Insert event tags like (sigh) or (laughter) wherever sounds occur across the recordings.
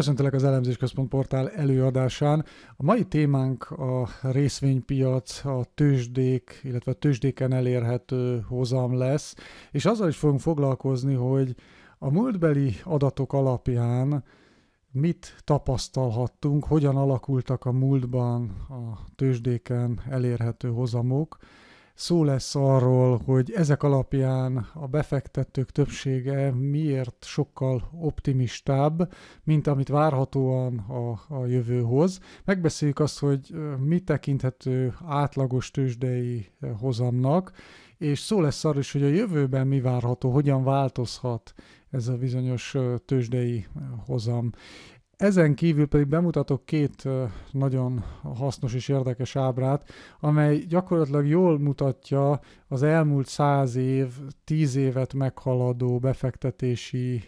Köszöntelek az Elemzés Központ Portál előadásán. A mai témánk a részvénypiac, a tőzsdék, illetve a tőzsdéken elérhető hozam lesz, és azzal is fogunk foglalkozni, hogy a múltbeli adatok alapján mit tapasztalhattunk, hogyan alakultak a múltban a tőzsdéken elérhető hozamok, Szó lesz arról, hogy ezek alapján a befektetők többsége miért sokkal optimistább, mint amit várhatóan a, a jövőhoz. Megbeszéljük azt, hogy mi tekinthető átlagos tőzsdei hozamnak, és szó lesz arról is, hogy a jövőben mi várható, hogyan változhat ez a bizonyos tőzsdei hozam. Ezen kívül pedig bemutatok két nagyon hasznos és érdekes ábrát, amely gyakorlatilag jól mutatja az elmúlt száz év, tíz évet meghaladó befektetési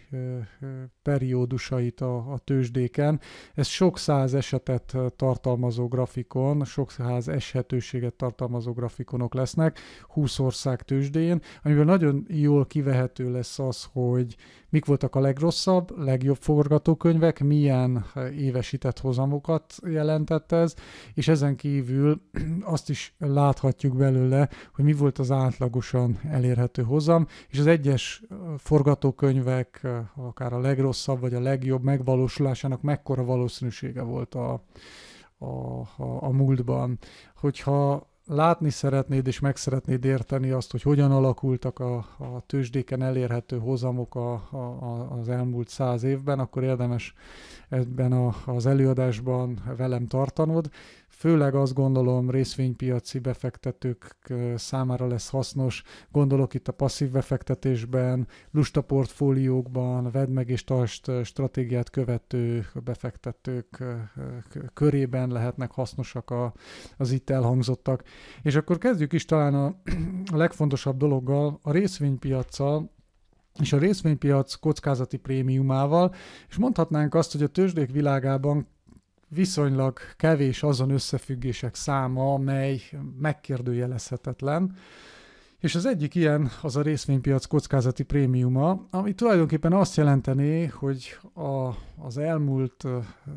periódusait a, a tőzsdéken. Ez sok száz esetet tartalmazó grafikon, sok száz eshetőséget tartalmazó grafikonok lesznek 20 ország tőzsdén, amiből nagyon jól kivehető lesz az, hogy mik voltak a legrosszabb, legjobb forgatókönyvek, milyen 50 évesített hozamokat jelentett ez, és ezen kívül (clears throat) azt is láthatjuk belőle, hogy mi volt az átlagosan elérhető hozam, és az egyes forgatókönyvek, akár a legrosszabb vagy a legjobb megvalósulásának mekkora valószínűsége volt a, a, a, a múltban. Hogyha látni szeretnéd és meg szeretnéd érteni azt, hogy hogyan alakultak a, a tőzsdéken elérhető hozamok a, a, az elmúlt száz évben, akkor érdemes ebben a, az előadásban velem tartanod főleg azt gondolom részvénypiaci befektetők számára lesz hasznos. Gondolok itt a passzív befektetésben, lusta portfóliókban, vedd meg és tartsd stratégiát követő befektetők körében lehetnek hasznosak a, az itt elhangzottak. És akkor kezdjük is talán a, a (clears throat) legfontosabb dologgal, a részvénypiacsal, és a részvénypiac kockázati prémiumával, és mondhatnánk azt, hogy a tőzsdék világában viszonylag kevés azon összefüggések száma, amely megkérdőjelezhetetlen. És az egyik ilyen az a részvénypiac kockázati prémiuma, ami tulajdonképpen azt jelenteni, hogy a az elmúlt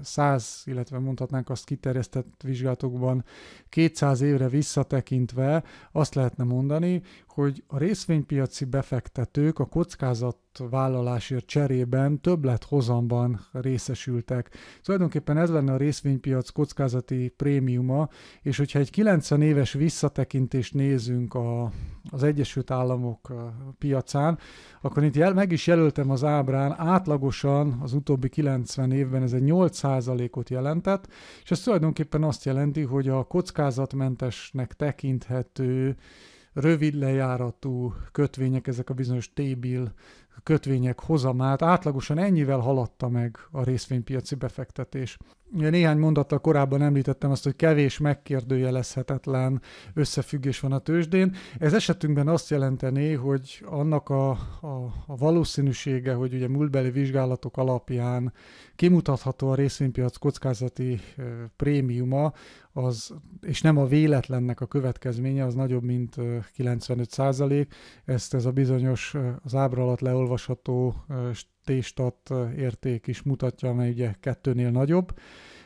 100, illetve mondhatnánk azt kiterjesztett vizsgálatokban 200 évre visszatekintve azt lehetne mondani, hogy a részvénypiaci befektetők a kockázatvállalásért cserében többlet hozamban részesültek. Tulajdonképpen ez lenne a részvénypiac kockázati prémiuma, és hogyha egy 90 éves visszatekintést nézünk a, az Egyesült Államok piacán, akkor itt jel, meg is jelöltem az ábrán, átlagosan az utóbbi 90 90 évben ez egy 8%-ot jelentett, és ez tulajdonképpen azt jelenti, hogy a kockázatmentesnek tekinthető rövid lejáratú kötvények, ezek a bizonyos T-bill kötvények hozamát átlagosan ennyivel haladta meg a részvénypiaci befektetés. Néhány mondattal korábban említettem azt, hogy kevés megkérdőjelezhetetlen összefüggés van a tőzsdén. Ez esetünkben azt jelenteni, hogy annak a, a, a valószínűsége, hogy ugye múltbeli vizsgálatok alapján kimutatható a részvénypiac kockázati prémiuma, az, és nem a véletlennek a következménye, az nagyobb, mint 95 százalék. Ezt ez a bizonyos, az ábra alatt leolvasható t érték is mutatja, amely ugye kettőnél nagyobb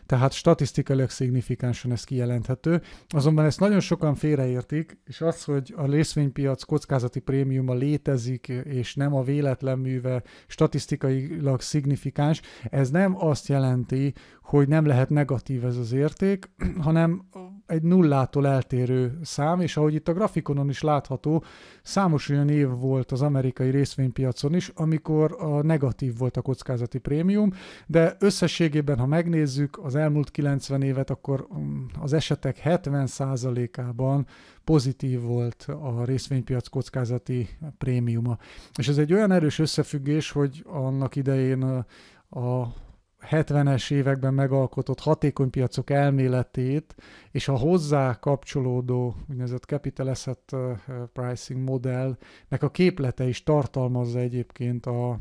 tehát statisztikailag szignifikánsan ez kijelenthető. Azonban ezt nagyon sokan félreértik, és az, hogy a részvénypiac kockázati prémiuma létezik, és nem a véletlen műve statisztikailag szignifikáns, ez nem azt jelenti, hogy nem lehet negatív ez az érték, (clears throat) hanem egy nullától eltérő szám, és ahogy itt a grafikonon is látható, számos olyan év volt az amerikai részvénypiacon is, amikor a negatív volt a kockázati prémium, de összességében, ha megnézzük az elmúlt 90 évet, akkor mm, az esetek 70%-ában pozitív volt a részvénypiac kockázati prémiuma. És ez egy olyan erős összefüggés, hogy annak idején a 70-es években megalkotott hatékony piacok elméletét és a hozzá kapcsolódó úgynevezett capital asset pricing meg a képlete is tartalmazza egyébként a,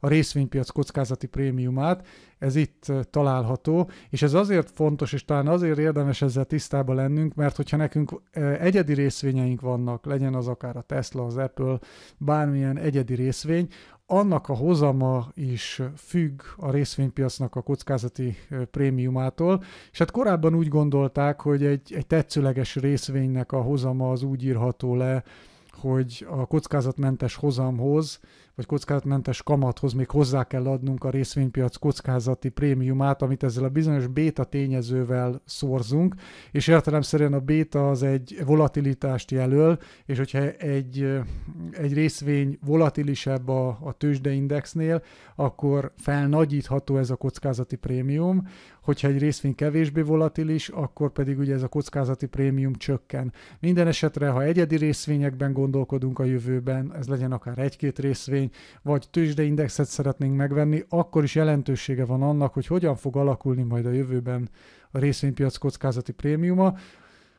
a részvénypiac kockázati prémiumát, ez itt található, és ez azért fontos, és talán azért érdemes ezzel tisztába lennünk, mert hogyha nekünk egyedi részvényeink vannak, legyen az akár a Tesla, az Apple, bármilyen egyedi részvény, annak a hozama is függ a részvénypiacnak a kockázati prémiumától, és hát korábban úgy gondolták, hogy egy, egy tetszőleges részvénynek a hozama az úgy írható le, hogy a kockázatmentes hozamhoz vagy kockázatmentes kamathoz még hozzá kell adnunk a részvénypiac kockázati prémiumát, amit ezzel a bizonyos béta tényezővel szorzunk, és értelemszerűen a béta az egy volatilitást jelöl, és hogyha egy, egy részvény volatilisebb a, a tőzsdeindexnél, akkor felnagyítható ez a kockázati prémium, hogyha egy részvény kevésbé volatilis, akkor pedig ugye ez a kockázati prémium csökken. Minden esetre, ha egyedi részvényekben gondolkodunk a jövőben, ez legyen akár egy-két részvény, venni, vagy tőzsdeindexet szeretnénk megvenni, akkor is jelentősége van annak, hogy hogyan fog alakulni majd a jövőben a részvénypiac kockázati prémiuma.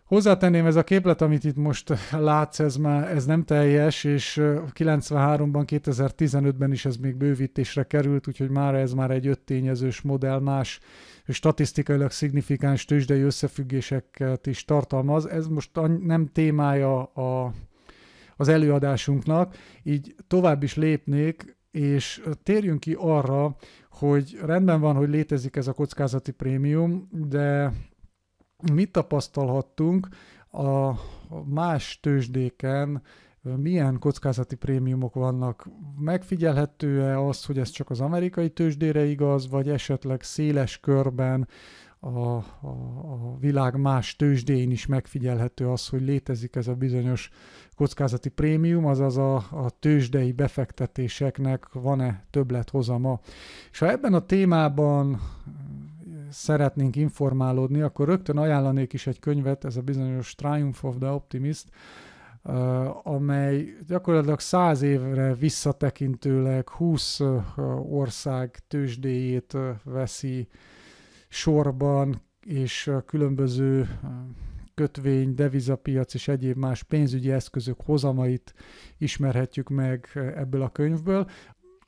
Hozzátenném ez a képlet, amit itt most látsz, ez már ez nem teljes, és 93-ban, 2015-ben is ez még bővítésre került, úgyhogy már ez már egy öttényezős modell, más statisztikailag szignifikáns tőzsdei összefüggéseket is tartalmaz. Ez most nem témája a az előadásunknak, így tovább is lépnék, és térjünk ki arra, hogy rendben van, hogy létezik ez a kockázati prémium, de mit tapasztalhattunk a más tőzsdéken, milyen kockázati prémiumok vannak? Megfigyelhető-e az, hogy ez csak az amerikai tőzsdére igaz, vagy esetleg széles körben a, a, a világ más tőzsdén is megfigyelhető az, hogy létezik ez a bizonyos kockázati prémium, azaz a, a tőzsdei befektetéseknek van-e többlethozama. És ha ebben a témában eh, szeretnénk informálódni, akkor rögtön ajánlanék is egy könyvet, ez a bizonyos Triumph of the Optimist, eh, amely gyakorlatilag száz évre visszatekintőleg 20 eh, ország tőzsdéjét veszi sorban és különböző kötvény, devizapiac és egyéb más pénzügyi eszközök hozamait ismerhetjük meg ebből a könyvből.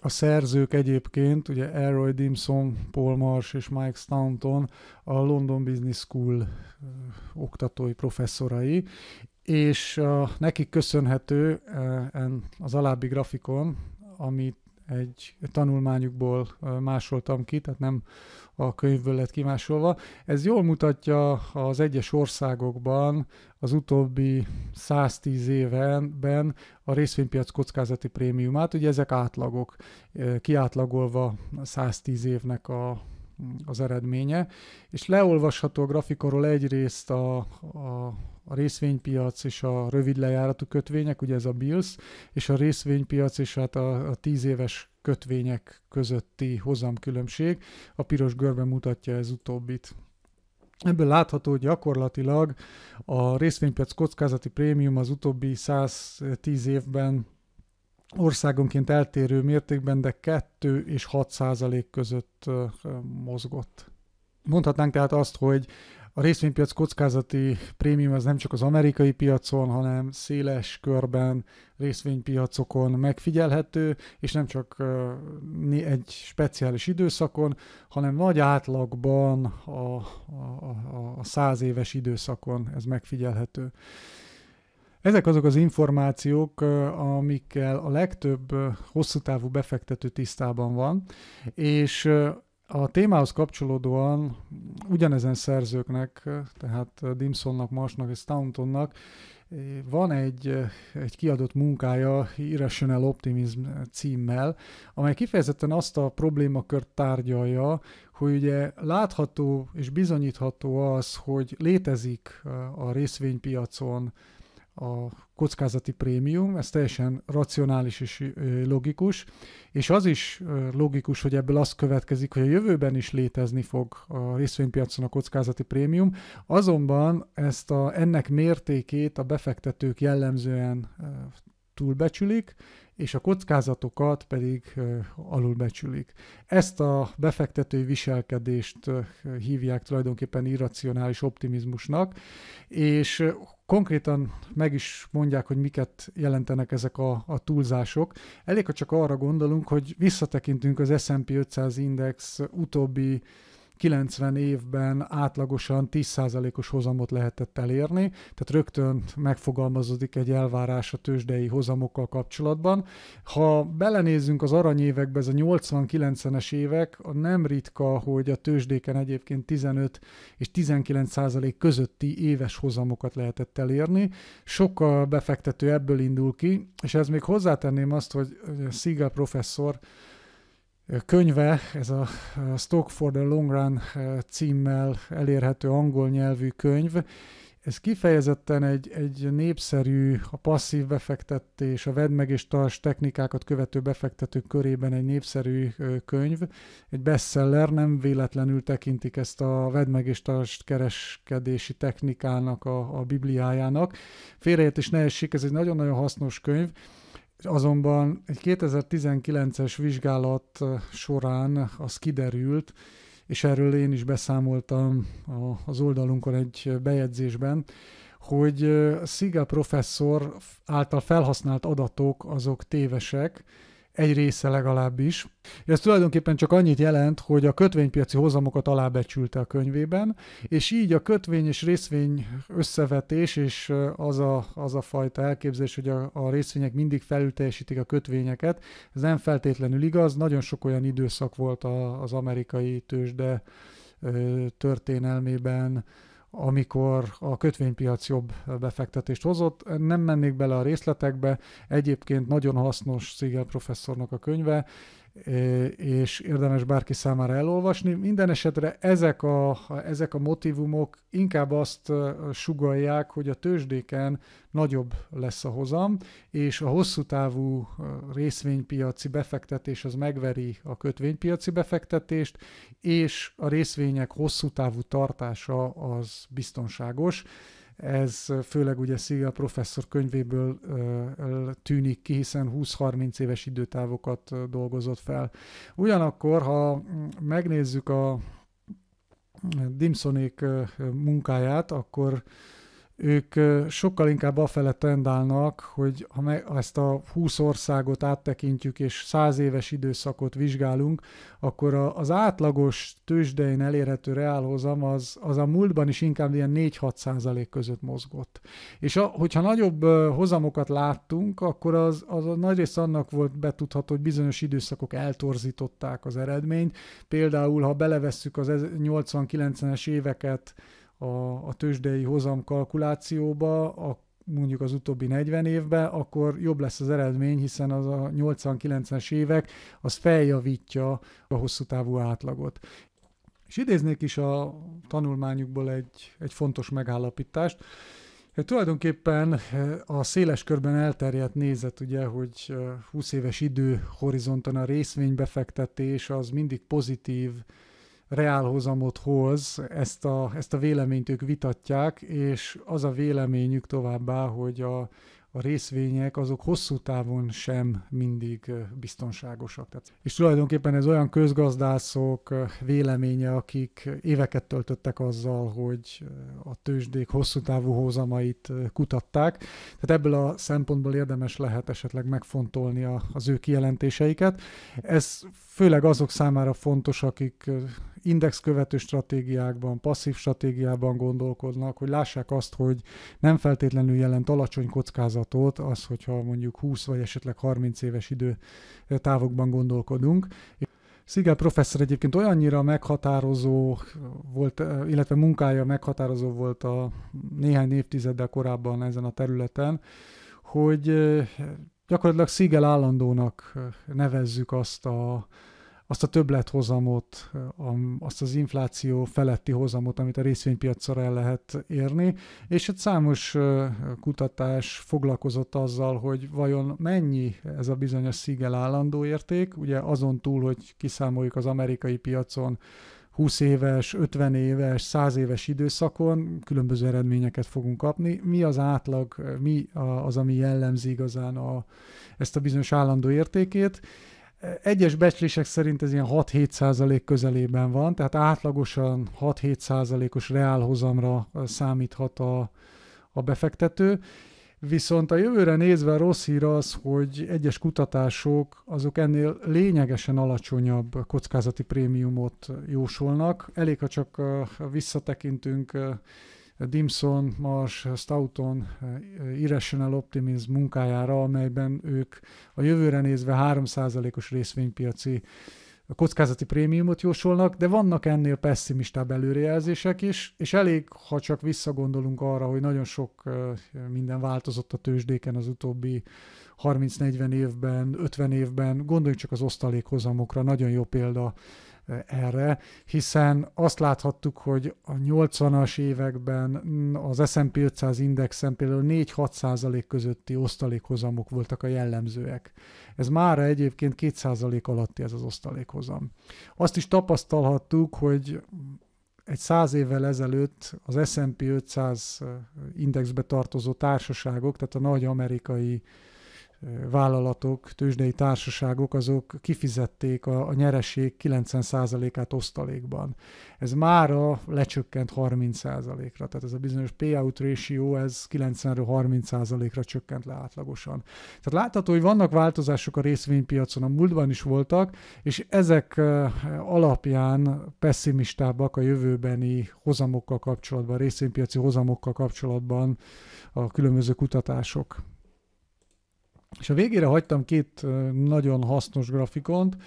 A szerzők egyébként, ugye Elroy Dimson, Paul Marsh és Mike Staunton a London Business School oktatói, professzorai, és nekik köszönhető az alábbi grafikon, amit egy tanulmányukból másoltam ki, tehát nem a könyvből lett kimásolva. Ez jól mutatja az egyes országokban az utóbbi 110 évenben a részvénypiac kockázati prémiumát. Ugye ezek átlagok, kiátlagolva 110 évnek a az eredménye, és leolvasható a grafikonról egyrészt a, a a részvénypiac és a rövid lejáratú kötvények, ugye ez a BILS, és a részvénypiac és hát a, a tíz éves kötvények közötti hozamkülönbség. A piros görbe mutatja ez utóbbit. Ebből látható, hogy gyakorlatilag a részvénypiac kockázati prémium az utóbbi 110 évben országonként eltérő mértékben, de 2 és 6 százalék között mozgott. Mondhatnánk tehát azt, hogy a részvénypiac kockázati prémium az nem csak az amerikai piacon, hanem széles körben részvénypiacokon megfigyelhető, és nem csak egy speciális időszakon, hanem nagy átlagban a, a, a, a száz éves időszakon ez megfigyelhető. Ezek azok az információk, amikkel a legtöbb hosszú távú befektető tisztában van, és a témához kapcsolódóan ugyanezen szerzőknek, tehát Dimsonnak, Marsnak és Stauntonnak van egy, egy kiadott munkája Irrational Optimism címmel, amely kifejezetten azt a problémakört tárgyalja, hogy ugye látható és bizonyítható az, hogy létezik a részvénypiacon a kockázati prémium, ez teljesen racionális és logikus, és az is logikus, hogy ebből az következik, hogy a jövőben is létezni fog a részvénypiacon a kockázati prémium, azonban ezt a, ennek mértékét a befektetők jellemzően túlbecsülik, és a kockázatokat pedig alulbecsülik. Ezt a befektetői viselkedést hívják tulajdonképpen irracionális optimizmusnak, és konkrétan meg is mondják, hogy miket jelentenek ezek a, a túlzások. Elég, ha csak arra gondolunk, hogy visszatekintünk az S&P 500 index utóbbi 90 évben átlagosan 10%-os hozamot lehetett elérni, tehát rögtön megfogalmazódik egy elvárás a tőzsdei hozamokkal kapcsolatban. Ha belenézzünk az aranyévekbe, ez a 80-90-es évek, nem ritka, hogy a tőzsdéken egyébként 15 és 19% közötti éves hozamokat lehetett elérni. Sok befektető ebből indul ki, és ez még hozzátenném azt, hogy Szigel professzor könyve, ez a Stock for the Long Run eh, címmel elérhető angol nyelvű könyv, ez kifejezetten egy, egy népszerű, a passzív befektetés, a vedd meg és tarts technikákat követő befektetők körében egy népszerű eh, könyv, egy bestseller, nem véletlenül tekintik ezt a vedd meg és tarts kereskedési technikának, a, a bibliájának. is ne essék, ez egy nagyon-nagyon hasznos könyv, Azonban egy 2019-es vizsgálat eh, során eh, az kiderült, és erről én is beszámoltam az oldalunkon egy eh, bejegyzésben, hogy Sziga professzor által felhasznált adatok azok tévesek, egy része legalábbis. Ez tulajdonképpen csak annyit jelent, hogy a kötvénypiaci hozamokat alábecsülte a könyvében, és így a kötvény és részvény összevetés, és az a, az a fajta elképzelés, hogy a, a részvények mindig felülteljesítik a kötvényeket, ez nem feltétlenül igaz, nagyon sok olyan időszak volt a, az amerikai tőzsde történelmében, amikor a kötvénypiac jobb befektetést hozott. Nem mennék bele a részletekbe, egyébként nagyon hasznos Szigel professzornak a könyve, és érdemes bárki számára elolvasni. Minden esetre ezek a, ezek a motivumok inkább azt sugalják, hogy a tőzsdéken nagyobb lesz a hozam, és a hosszú távú részvénypiaci befektetés az megveri a kötvénypiaci befektetést, és a részvények hosszú távú tartása az biztonságos. Ez főleg ugye Szia professzor könyvéből tűnik ki, hiszen 20-30 éves időtávokat dolgozott fel. Ugyanakkor, ha mm, megnézzük a mm, Dimsonék munkáját, akkor ők sokkal inkább afele tendálnak, hogy ha, ezt a 20 országot áttekintjük és 100 éves időszakot vizsgálunk, akkor az átlagos tőzsdein elérhető reálhozam az, az a múltban is inkább ilyen 4-6 százalék között mozgott. És a, hogyha nagyobb hozamokat láttunk, akkor az, az a nagy rész annak volt betudható, hogy bizonyos időszakok eltorzították az eredményt. Például, ha belevesszük az 80-90-es éveket, a, a tőzsdei hozam kalkulációba, a, mondjuk az utóbbi 40 évben, akkor jobb lesz az eredmény, hiszen az a 80-90-es évek az feljavítja a hosszú távú átlagot. És idéznék is a tanulmányukból egy, egy fontos megállapítást. Hát tulajdonképpen eh, a széles körben elterjedt nézet, ugye, hogy 20 eh, éves időhorizonton a részvénybefektetés az mindig pozitív reálhozamot hoz, ezt a, ezt a véleményt ők vitatják, és az a véleményük továbbá, hogy a, a részvények azok hosszú távon sem mindig biztonságosak. Tehát, és tulajdonképpen ez olyan közgazdászok véleménye, akik éveket töltöttek azzal, hogy a tőzsdék hosszú távú hozamait kutatták. Tehát ebből a szempontból érdemes lehet esetleg megfontolni a, az ő kijelentéseiket. Ez főleg azok számára fontos, akik indexkövető stratégiákban, passzív stratégiában gondolkodnak, hogy lássák azt, hogy nem feltétlenül jelent alacsony kockázat feladatot, az, hogyha mondjuk 20 vagy esetleg 30 éves idő távokban gondolkodunk. Szigel professzor egyébként olyannyira meghatározó volt, illetve munkája meghatározó volt a néhány évtizeddel korábban ezen a területen, hogy gyakorlatilag Szigel állandónak nevezzük azt a azt a többlethozamot, azt az infláció feletti hozamot, amit a részvénypiacra el lehet érni, és egy hát számos kutatás foglalkozott azzal, hogy vajon mennyi ez a bizonyos szigel állandó érték, ugye azon túl, hogy kiszámoljuk az amerikai piacon 20 éves, 50 éves, 100 éves időszakon különböző eredményeket fogunk kapni. Mi az átlag, mi az, ami jellemzi igazán a, ezt a bizonyos állandó értékét, egyes becslések szerint ez ilyen 6-7 százalék közelében van, tehát átlagosan 6-7 százalékos reálhozamra számíthat a, a befektető. Viszont a jövőre nézve a rossz hír az, hogy egyes kutatások azok ennél lényegesen alacsonyabb kockázati prémiumot jósolnak. Elég, ha csak visszatekintünk Dimson, Mars, Stoughton eh, Irrational Optimism munkájára, amelyben ők a jövőre nézve 3%-os részvénypiaci a kockázati prémiumot jósolnak, de vannak ennél pessimistább előrejelzések is, és elég, ha csak visszagondolunk arra, hogy nagyon sok eh, minden változott a tőzsdéken az utóbbi 30-40 évben, 50 évben, gondoljunk csak az osztalékhozamokra, nagyon jó példa Eh, erre, hiszen azt láthattuk, hogy a 80-as években mm, az S&P 500 indexen például 4-6 százalék közötti osztalékhozamok voltak a jellemzőek. Ez mára egyébként 2 százalék alatti ez az osztalékhozam. Azt is tapasztalhattuk, hogy egy száz évvel ezelőtt az S&P 500 eh, indexbe tartozó társaságok, tehát a nagy amerikai vállalatok, tőzsdei társaságok, azok kifizették a, a nyereség 90%-át osztalékban. Ez mára lecsökkent 30%-ra, tehát ez a bizonyos payout ratio, ez 90-ről 30%-ra csökkent le átlagosan. Tehát látható, hogy vannak változások a részvénypiacon, a múltban is voltak, és ezek alapján pessimistábbak a jövőbeni hozamokkal kapcsolatban, a részvénypiaci hozamokkal kapcsolatban a különböző kutatások. És a végére hagytam két nagyon hasznos grafikont,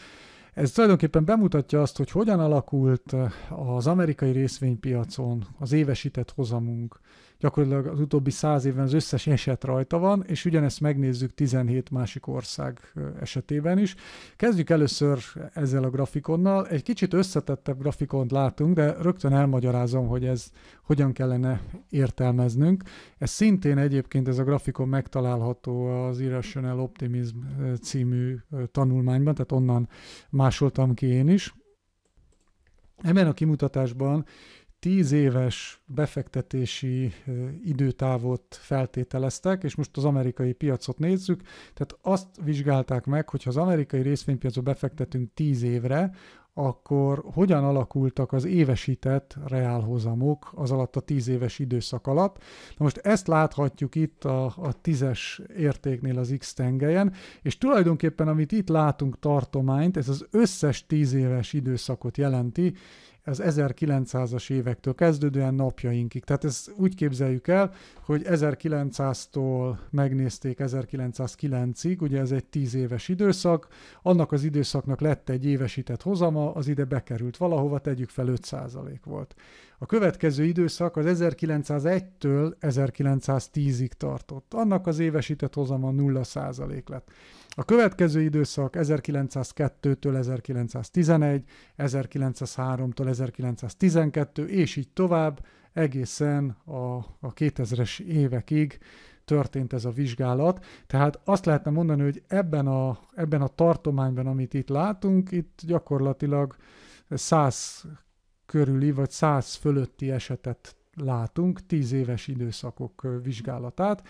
ez tulajdonképpen bemutatja azt, hogy hogyan alakult az amerikai részvénypiacon az évesített hozamunk gyakorlatilag az utóbbi száz évben az összes eset rajta van, és ugyanezt megnézzük 17 másik ország esetében is. Kezdjük először ezzel a grafikonnal. Egy kicsit összetettebb grafikont látunk, de rögtön elmagyarázom, hogy ez hogyan kellene értelmeznünk. Ez szintén egyébként ez a grafikon megtalálható az Irrational Optimism című tanulmányban, tehát onnan másoltam ki én is. Ebben a kimutatásban tíz éves befektetési eh, időtávot feltételeztek, és most az amerikai piacot nézzük, tehát azt vizsgálták meg, hogy ha az amerikai részvénypiacot befektetünk tíz évre, akkor hogyan alakultak az évesített reálhozamok az alatt a 10 éves időszak alatt. Na most ezt láthatjuk itt a, a 10-es értéknél az x tengelyen, és tulajdonképpen amit itt látunk tartományt, ez az összes 10 éves időszakot jelenti, ez 1900-as évektől kezdődően napjainkig. Tehát ezt úgy képzeljük el, hogy 1900-tól megnézték 1909-ig, ugye ez egy 10 éves időszak, annak az időszaknak lett egy évesített hozama, az ide bekerült valahova, tegyük fel 5% volt. A következő időszak az 1901-től 1910-ig tartott. Annak az évesített hozama 0% lett. A következő időszak 1902-től 1911, 1903-tól 1912, és így tovább, egészen a, a 2000-es évekig történt ez a vizsgálat. Tehát azt lehetne mondani, hogy ebben a, ebben a tartományban, amit itt látunk, itt gyakorlatilag 100 körüli vagy 100 fölötti esetet látunk tíz éves időszakok vizsgálatát,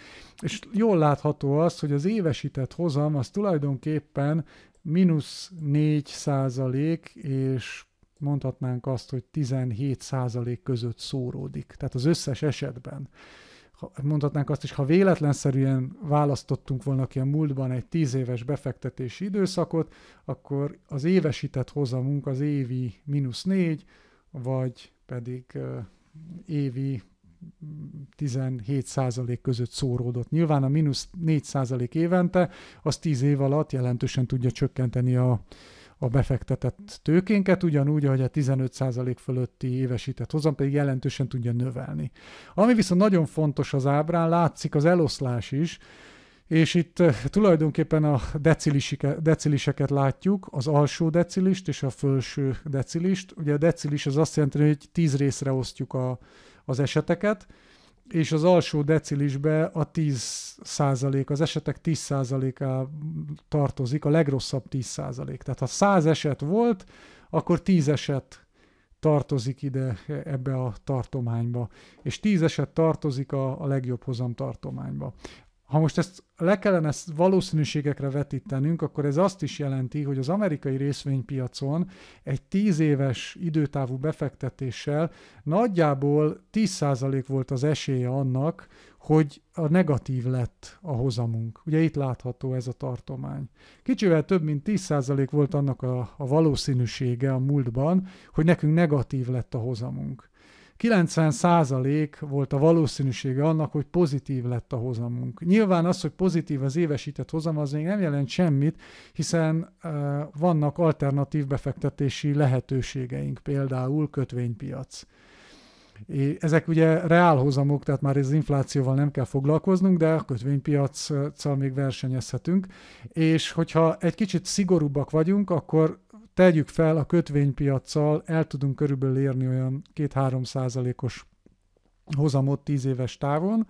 és jól látható az, hogy az évesített hozam az tulajdonképpen mínusz 4 százalék, és mondhatnánk azt, hogy 17 százalék között szóródik, tehát az összes esetben. Mondhatnánk azt is, ha véletlenszerűen választottunk volna ki a múltban egy 10 éves befektetési időszakot, akkor az évesített hozamunk az évi mínusz 4, vagy pedig évi 17% között szóródott. Nyilván a mínusz 4% évente, az 10 év alatt jelentősen tudja csökkenteni a, a befektetett tőkénket, ugyanúgy, ahogy a 15% fölötti évesített hozam pedig jelentősen tudja növelni. Ami viszont nagyon fontos az ábrán, látszik az eloszlás is, és itt eh, tulajdonképpen a deciliseket látjuk, az alsó decilist és a felső decilist. Ugye a decilis az azt jelenti, hogy tíz részre osztjuk a, az eseteket, és az alsó decilisbe a 10 százalék, az esetek 10 százaléká tartozik, a legrosszabb 10 százalék. Tehát ha 100 eset volt, akkor 10 eset tartozik ide eh, ebbe a tartományba, és 10 eset tartozik a, a legjobb hozam tartományba. Ha most ezt le kellene ezt valószínűségekre vetítenünk, akkor ez azt is jelenti, hogy az amerikai részvénypiacon egy 10 éves időtávú befektetéssel nagyjából 10% volt az esélye annak, hogy a negatív lett a hozamunk. Ugye itt látható ez a tartomány. Kicsivel több mint 10% volt annak a, a valószínűsége a múltban, hogy nekünk negatív lett a hozamunk. 90% volt a valószínűsége annak, hogy pozitív lett a hozamunk. Nyilván az, hogy pozitív az évesített hozam, az még nem jelent semmit, hiszen uh, vannak alternatív befektetési lehetőségeink, például kötvénypiac. Ezek ugye reálhozamok, tehát már az inflációval nem kell foglalkoznunk, de a kötvénypiacsal még versenyezhetünk, és hogyha egy kicsit szigorúbbak vagyunk, akkor tegyük fel, a kötvénypiacsal el tudunk körülbelül érni olyan 2-3 százalékos hozamot 10 éves távon,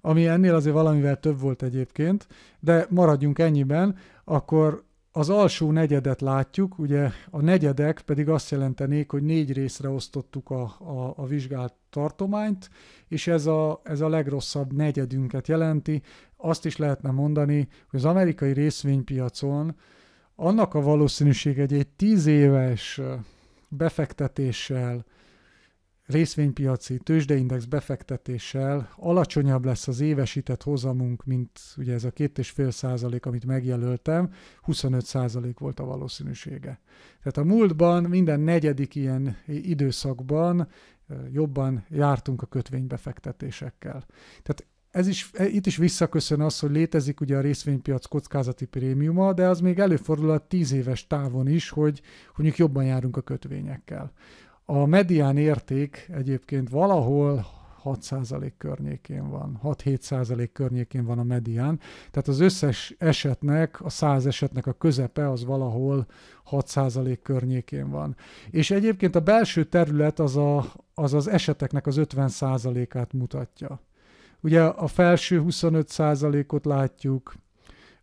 ami ennél azért valamivel több volt egyébként, de maradjunk ennyiben, akkor az alsó negyedet látjuk, ugye a negyedek pedig azt jelentenék, hogy négy részre osztottuk a, a, a vizsgált tartományt, és ez a, ez a legrosszabb negyedünket jelenti. Azt is lehetne mondani, hogy az amerikai részvénypiacon annak a valószínűség, egy, egy tíz éves befektetéssel, részvénypiaci tőzsdeindex befektetéssel alacsonyabb lesz az évesített hozamunk, mint ugye ez a és fél százalék, amit megjelöltem, 25 százalék volt a valószínűsége. Tehát a múltban minden negyedik ilyen időszakban jobban jártunk a kötvénybefektetésekkel. Tehát ez is, e, itt is visszaköszön az, hogy létezik ugye a részvénypiac kockázati prémiuma, de az még előfordul a tíz éves távon is, hogy mondjuk jobban járunk a kötvényekkel. A medián érték egyébként valahol 6% környékén van, 6-7% környékén van a medián, tehát az összes esetnek, a 100 esetnek a közepe az valahol 6% környékén van. És egyébként a belső terület az a, az, az eseteknek az 50%-át mutatja. Ugye a felső 25%-ot látjuk,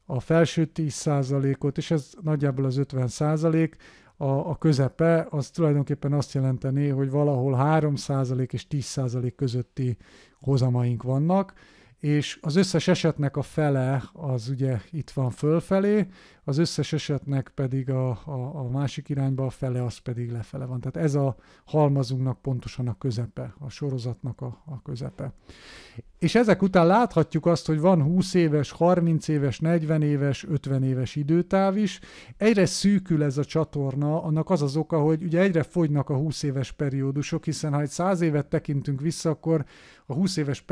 a felső 10%-ot, és ez nagyjából az 50%, a, a közepe az tulajdonképpen azt jelenteni, hogy valahol 3% és 10% közötti hozamaink vannak, és az összes esetnek a fele az ugye itt van fölfelé, az összes esetnek pedig a, a, a másik irányba a fele, az pedig lefele van. Tehát ez a halmazunknak pontosan a közepe, a sorozatnak a, a közepe. És ezek után láthatjuk azt, hogy van 20 éves, 30 éves, 40 éves, 50 éves időtáv is. Egyre szűkül ez a csatorna, annak az az oka, hogy ugye egyre fogynak a 20 éves periódusok, hiszen ha egy 100 évet tekintünk vissza, akkor a 20 éves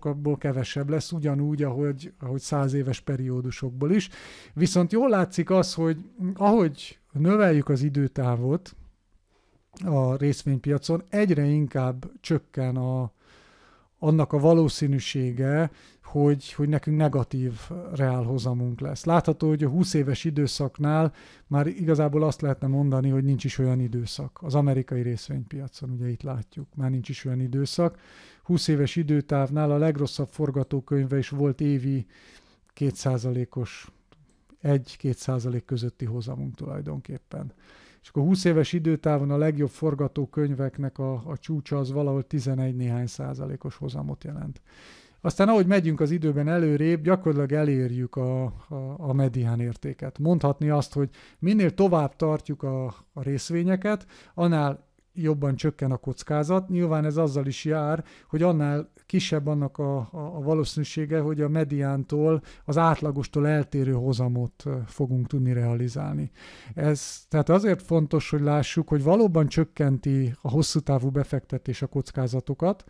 abból kevesebb lesz, ugyanúgy, ahogy, ahogy 100 éves periódusokból is. Viszont jól jól látszik az, hogy ahogy növeljük az időtávot a részvénypiacon, egyre inkább csökken a, annak a valószínűsége, hogy, hogy nekünk negatív reálhozamunk lesz. Látható, hogy a 20 éves időszaknál már igazából azt lehetne mondani, hogy nincs is olyan időszak. Az amerikai részvénypiacon, ugye itt látjuk, már nincs is olyan időszak. 20 éves időtávnál a legrosszabb forgatókönyve is volt évi 2%-os 1-2 százalék közötti hozamunk tulajdonképpen. És akkor 20 éves időtávon a legjobb forgatókönyveknek a, a csúcsa az valahol 11 néhány százalékos hozamot jelent. Aztán ahogy megyünk az időben előrébb, gyakorlatilag elérjük a, a, a medián értéket. Mondhatni azt, hogy minél tovább tartjuk a, a részvényeket, annál jobban csökken a kockázat. Nyilván ez azzal is jár, hogy annál kisebb annak a, a, a valószínűsége, hogy a mediántól, az átlagostól eltérő hozamot fogunk tudni realizálni. Ez tehát azért fontos, hogy lássuk, hogy valóban csökkenti a hosszú távú befektetés a kockázatokat,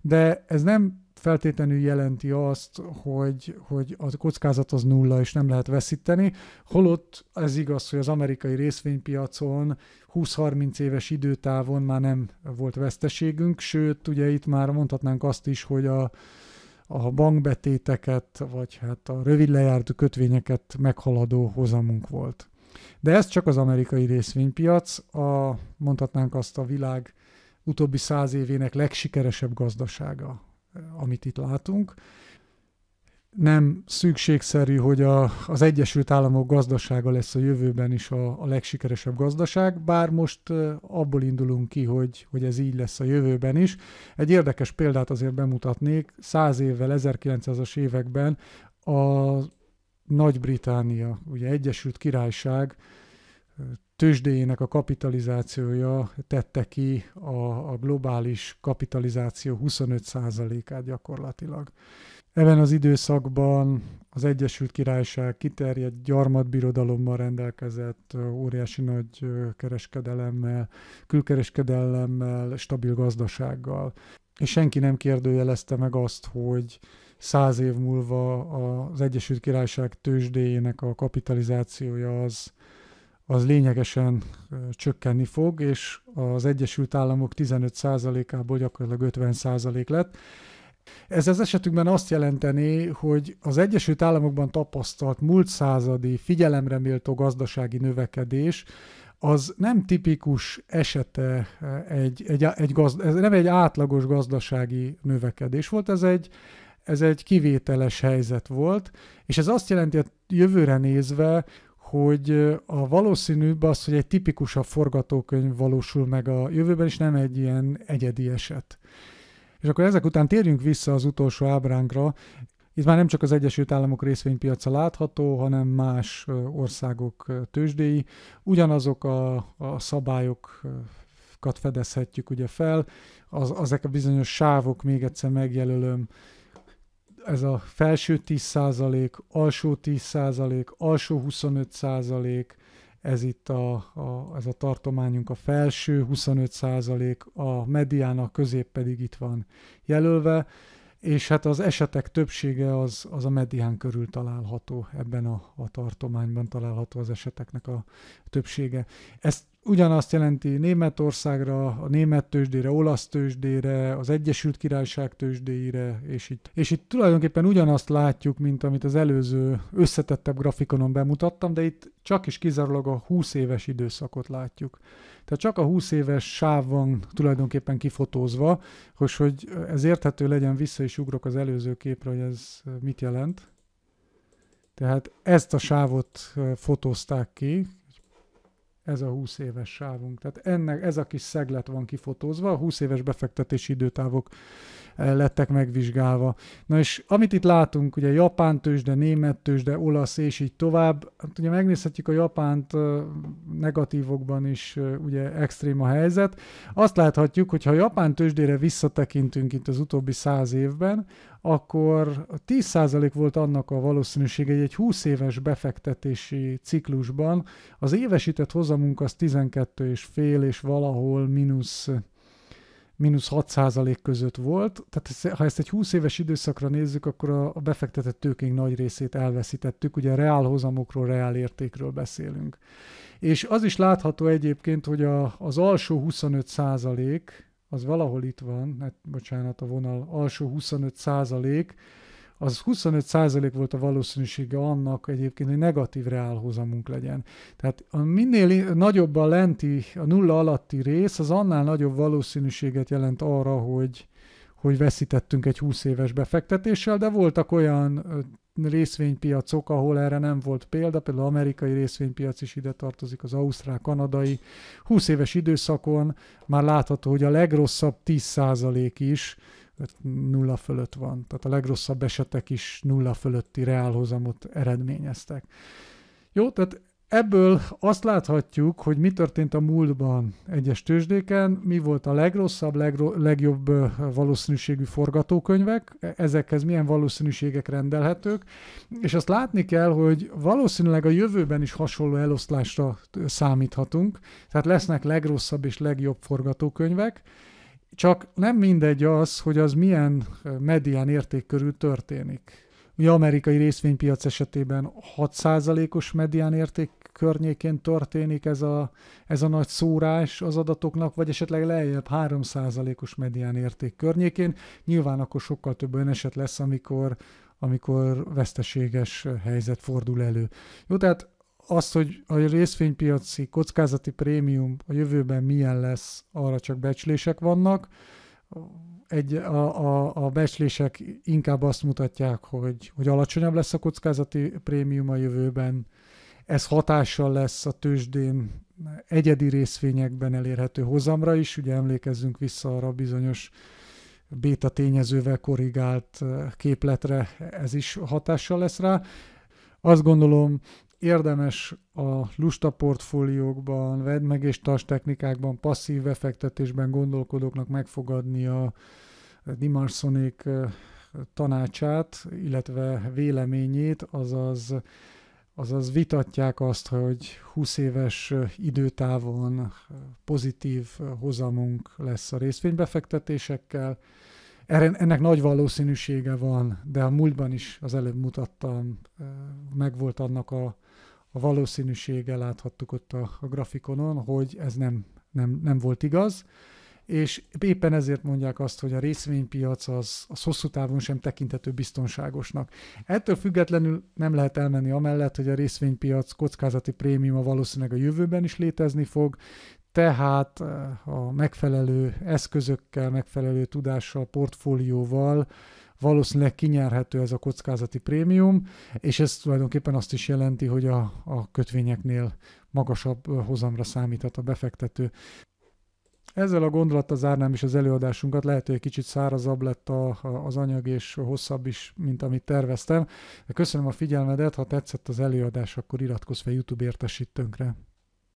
de ez nem feltétlenül jelenti azt, hogy, hogy a kockázat az nulla, és nem lehet veszíteni, holott ez igaz, hogy az amerikai részvénypiacon 20-30 éves időtávon már nem volt veszteségünk, sőt, ugye itt már mondhatnánk azt is, hogy a, a bankbetéteket, vagy hát a rövid lejártú kötvényeket meghaladó hozamunk volt. De ez csak az amerikai részvénypiac, a, mondhatnánk azt a világ utóbbi száz évének legsikeresebb gazdasága, amit itt látunk. Nem szükségszerű, hogy a, az Egyesült Államok gazdasága lesz a jövőben is a, a legsikeresebb gazdaság, bár most abból indulunk ki, hogy, hogy ez így lesz a jövőben is. Egy érdekes példát azért bemutatnék. Száz évvel, 1900-as években a nagy-Británia, ugye Egyesült Királyság tőzsdéjének a kapitalizációja tette ki a, a globális kapitalizáció 25%-át gyakorlatilag. Ebben az időszakban az Egyesült Királyság kiterjedt gyarmatbirodalommal rendelkezett, óriási nagy kereskedelemmel, külkereskedelemmel, stabil gazdasággal. És senki nem kérdőjelezte meg azt, hogy száz év múlva az Egyesült Királyság tőzsdéjének a kapitalizációja az az lényegesen csökkenni fog, és az Egyesült Államok 15%-ából gyakorlatilag 50% lett. Ez az esetükben azt jelenteni, hogy az Egyesült Államokban tapasztalt múlt századi figyelemre méltó gazdasági növekedés az nem tipikus esete egy, egy, egy gazd, ez nem egy átlagos gazdasági növekedés volt, ez egy, ez egy kivételes helyzet volt, és ez azt jelenti hogy jövőre nézve, hogy a valószínűbb az, hogy egy tipikusabb forgatókönyv valósul meg a jövőben, és nem egy ilyen egyedi eset. És akkor ezek után térjünk vissza az utolsó ábránkra. Itt már nem csak az Egyesült Államok részvénypiaca látható, hanem más országok tőzsdéi. Ugyanazok a, a szabályokat fedezhetjük ugye fel, az, ezek a bizonyos sávok, még egyszer megjelölöm, ez a felső 10%, alsó 10%, alsó 25%, ez itt a, a, ez a tartományunk a felső 25%, a medián, a közép pedig itt van jelölve, és hát az esetek többsége az, az a medián körül található, ebben a, a tartományban található az eseteknek a többsége. Ezt ugyanazt jelenti Németországra, a német tőzsdére, olasz tőzsdére, az Egyesült Királyság tőzsdére, és itt, és itt tulajdonképpen ugyanazt látjuk, mint amit az előző összetettebb grafikonon bemutattam, de itt csak is kizárólag a 20 éves időszakot látjuk. Tehát csak a 20 éves sáv van tulajdonképpen kifotózva, hogy, hogy ez érthető legyen, vissza is ugrok az előző képre, hogy ez mit jelent. Tehát ezt a sávot fotózták ki, ez a 20 éves sávunk. Tehát ennek, ez a kis szeglet van kifotózva, a 20 éves befektetési időtávok eh, lettek megvizsgálva. Na és amit itt látunk, ugye japán tőzsde, német tőzsde, olasz és így tovább, hát ugye megnézhetjük a japánt eh, negatívokban is eh, ugye extrém a helyzet. Azt láthatjuk, hogy ha japán tőzsdére visszatekintünk itt az utóbbi száz évben, akkor 10% volt annak a valószínűsége, hogy egy 20 éves befektetési ciklusban az évesített hozamunk az 12 és fél, és valahol mínusz mínusz 6% között volt, tehát ha ezt egy 20 éves időszakra nézzük, akkor a befektetett tőkénk nagy részét elveszítettük, ugye reál hozamokról, reál értékről beszélünk. És az is látható egyébként, hogy a, az alsó 25 az valahol itt van, hát bocsánat, a vonal alsó 25 százalék, az 25 százalék volt a valószínűsége annak egyébként, hogy negatív reálhozamunk legyen. Tehát a minél nagyobb a lenti, a nulla alatti rész, az annál nagyobb valószínűséget jelent arra, hogy, hogy veszítettünk egy 20 éves befektetéssel, de voltak olyan részvénypiacok, ahol erre nem volt példa, például amerikai részvénypiac is ide tartozik, az ausztrál, kanadai. 20 éves időszakon már látható, hogy a legrosszabb 10% is hát nulla fölött van. Tehát a legrosszabb esetek is nulla fölötti reálhozamot eredményeztek. Jó, tehát Ebből azt láthatjuk, hogy mi történt a múltban egyes tőzsdéken, mi volt a legrosszabb, legro- legjobb valószínűségű forgatókönyvek, e, ezekhez milyen valószínűségek rendelhetők, és azt látni kell, hogy valószínűleg a jövőben is hasonló eloszlásra számíthatunk, tehát lesznek legrosszabb és legjobb forgatókönyvek, csak nem mindegy az, hogy az milyen medián érték körül történik. Mi amerikai részvénypiac esetében 6%-os medián érték környékén történik ez a, ez a nagy szórás az adatoknak, vagy esetleg lejjebb 3%-os medián érték környékén. Nyilván akkor sokkal több olyan eset lesz, amikor, amikor veszteséges helyzet fordul elő. Jó, tehát azt, hogy a részvénypiaci kockázati prémium a jövőben milyen lesz, arra csak becslések vannak. Egy, a, a, a becslések inkább azt mutatják, hogy, hogy alacsonyabb lesz a kockázati prémium a jövőben, ez hatással lesz a tőzsdén egyedi részvényekben elérhető hozamra is. Ugye emlékezzünk vissza arra bizonyos béta tényezővel korrigált eh, képletre, ez is hatással lesz rá. Azt gondolom, érdemes a lusta portfóliókban, vedd meg és tarts technikákban, passzív befektetésben gondolkodóknak megfogadni a Dimarsonék eh, tanácsát, illetve véleményét, azaz azaz vitatják azt, hogy 20 éves időtávon pozitív hozamunk lesz a részvénybefektetésekkel. Ennek nagy valószínűsége van, de a múltban is az előbb mutattam, megvolt annak a, a valószínűsége, láthattuk ott a, a grafikonon, hogy ez nem, nem, nem volt igaz és éppen ezért mondják azt, hogy a részvénypiac az, az hosszú távon sem tekinthető biztonságosnak. Ettől függetlenül nem lehet elmenni amellett, hogy a részvénypiac kockázati prémiuma valószínűleg a jövőben is létezni fog, tehát eh, a megfelelő eszközökkel, megfelelő tudással, portfólióval valószínűleg kinyerhető ez a kockázati prémium, és ez tulajdonképpen azt is jelenti, hogy a, a kötvényeknél magasabb eh, hozamra számíthat a befektető. Ezzel a gondolattal zárnám is az előadásunkat, lehet, hogy egy kicsit szárazabb lett a, az anyag, és hosszabb is, mint amit terveztem. Köszönöm a figyelmedet, ha tetszett az előadás, akkor iratkozz fel YouTube értesítőnkre.